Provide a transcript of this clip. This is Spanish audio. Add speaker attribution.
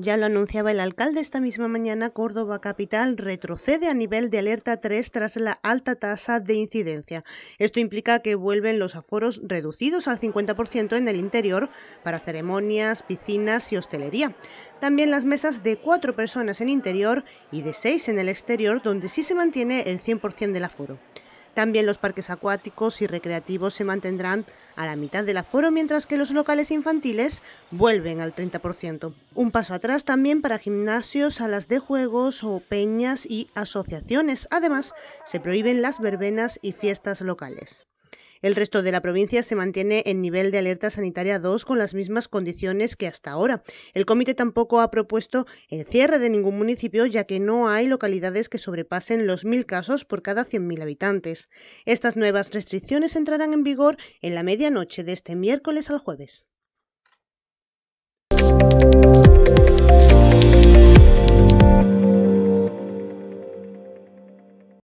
Speaker 1: Ya lo anunciaba el alcalde esta misma mañana, Córdoba Capital retrocede a nivel de alerta 3 tras la alta tasa de incidencia. Esto implica que vuelven los aforos reducidos al 50% en el interior para ceremonias, piscinas y hostelería. También las mesas de cuatro personas en interior y de seis en el exterior, donde sí se mantiene el 100% del aforo. También los parques acuáticos y recreativos se mantendrán a la mitad del aforo, mientras que los locales infantiles vuelven al 30%. Un paso atrás también para gimnasios, salas de juegos o peñas y asociaciones. Además, se prohíben las verbenas y fiestas locales. El resto de la provincia se mantiene en nivel de alerta sanitaria 2 con las mismas condiciones que hasta ahora. El comité tampoco ha propuesto el cierre de ningún municipio ya que no hay localidades que sobrepasen los 1.000 casos por cada 100.000 habitantes. Estas nuevas restricciones entrarán en vigor en la medianoche de este miércoles al jueves.